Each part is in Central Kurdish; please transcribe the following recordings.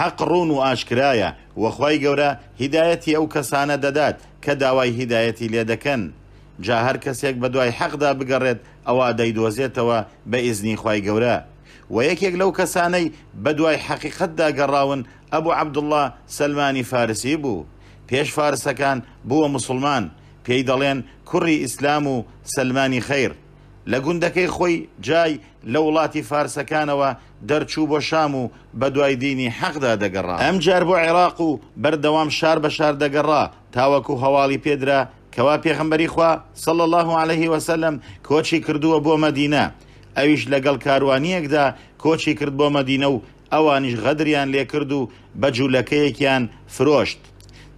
حەق ڕوون و ئاشکرایە وەخوای گەورە هیدایەتی ئەو کەسانە دەدات کە داوای هیدایەتی لێ دەکەن جا هەر کەسێک بە دوای حەقدا بگەڕێت ئەوە دەیدۆزێتەوە بە ئیزنی خی گەورە و یەکێک لەو کەسانەی بە دوای حەقیقەتدا گەڕاون ئەبوو عەبدوڵله سلمانی فارسی بوو پێش فارسەکان بووە مسلمان پێی دەڵێن کوڕی ئیسلام و سلمانی خیر لە گوندەکەی خۆی جای لە وڵاتی فارسەکانەوە دەرچوو بۆ شام و بە دوای دینی حەقدا دەگەڕا ئەم جار بۆ عێراق و بەردەوام شار بە شار دەگەڕا تاوەکو هەواڵی پێدرا کەوا پێخەمبەری خوا سڵ الله عليه وسلم کۆچی کردووە بۆ مەدینە ئەویش لەگەڵ کاروانیەکدا کۆچی کرد بۆ مەدینە و ئەوانیش غەدریان لێکرد و بە جوولەکەیەکیان فرۆشت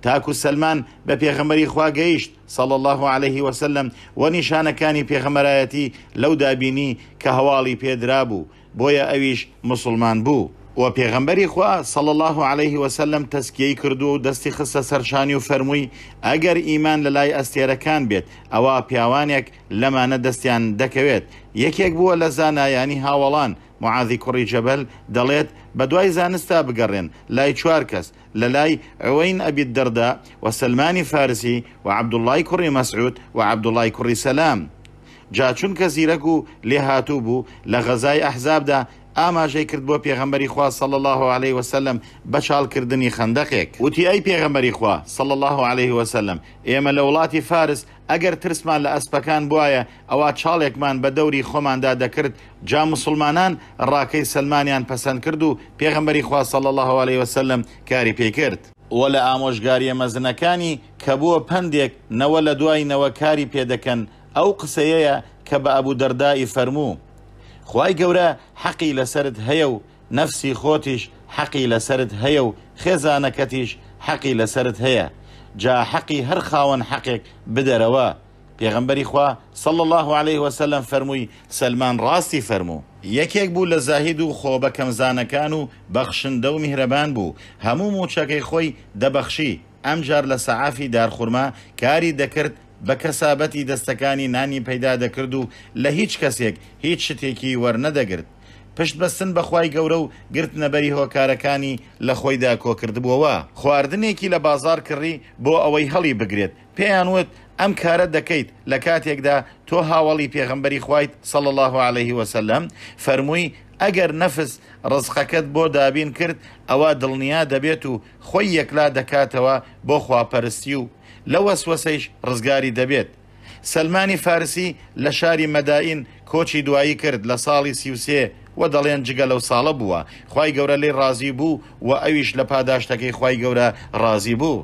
تاکو سلمان بە پێخەمەری خواگەیشت سەڵ الله عليه وسلم وە نیشانەکانی پێخەمەرایەتی لەو دابینی کە هەواڵی پێدرا بوو بۆیە ئەویش مسلمان بوو. و پێغەمبەری خوا سەڵ الله عليه وسلم تەسکیەی کردو و دەستی خستە سەرشانی و فەرمووی ئەگەر ئیمان لە لای ئەستێرەکان بێت ئەوە پیاوانێک لەمانە دەستیان دەکەوێت یەکێک بووە لە زانایانی هاوڵان معاذی کوڕی جەبل دەڵێت بە دوای زانستا بگەڕێن لای چوار کەس لە لای ئەوین ئەبیت دەردا و سلمانی فارسی و عبدوڵای کوڕی مەسعود و عبدوڵای کوڕی سەسلام. جاچونکە زیرەک و لێ هاتوو بوو لە غەزای ئەحزابدا ئاماژەی کرد بۆ پێغەمبەری خوا سەڵ الله عليه وسلم بە چالکردنی خندەقێک وتی ئەی پێغەمبەری خوا سەڵ الله عليه وسلم ئێمە لە وڵاتی فارس ئەگەر ترسمان لە ئەسپەکان بواە ئەوە چاڵێکمان بە دەوری خۆماندا دەکرد جا مسلمانان ڕاکەی سلمانیان پەسەند کرد و پێغەمبەری خوا سەڵ الله عليه وسلم کاری پێ کرد. وە لە ئامۆژگاریە مەزنەکانی کە بووە پندێک نەوە لە دوایینەوە کاری پێدەکەن ئەو قسەیەیە کە بە ئەبوو دەردایی فەرموو خی گەورە حەقی لەسرت هەیە و نەفسی خۆتیش حەقی لەسرت هەیە و خێزانەکەتیش حەقی لەسرت هەیە جا حەقی هەر خاوەن حەقێک بدەرەوە پێغمبەری خوا صل الله عليه وسلم فەرمووی سلمان ڕاستی فەرموو یەکێک بوو لە زاهید و خۆبەکەمزانەکان و بەخشندە و میهرەبان بوو هەموو موچەکەی خۆی دەبەخشی ئەمجار لە سەعافی دارخورما کاری دەکرد بە کەسابەتی دەستەکانی نانی پەیدا دەکرد و لە هیچ کەسێک هیچ شتێکی وەرنەدەگرت پشت بەستن بەخوای گەورە و گرتنەبەری هۆکارەکانی لە خۆیدا کۆکردبووەوە خواردنێکی لە بازار کڕی بۆ ئەوەی هەڵی بگرێت پێیان وت ئەم کارە دەکەیت لە کاتێکدا تۆ هاوڵی پێغمبەری خوایت سەڵ الله عليه وسلم فەرمووی ئەگەر نەفس ڕزخەکەت بۆ دابین کرد ئەوە دڵنیا دەبێت و خۆی یەکلا دەکاتەوە بۆ خواپەرستی و لە وەسوەسەیش ڕزگاری دەبێت سلمانی فارسی لە شاری مەدائین کۆچی دوایی کرد لە ساڵی سیوسێ و دەڵێن جگە لەو ساڵە بووە خی گەورە لێ ڕازی بوو و ئەویش لە پاداشتەکەی خی گەورە ڕازی بوو.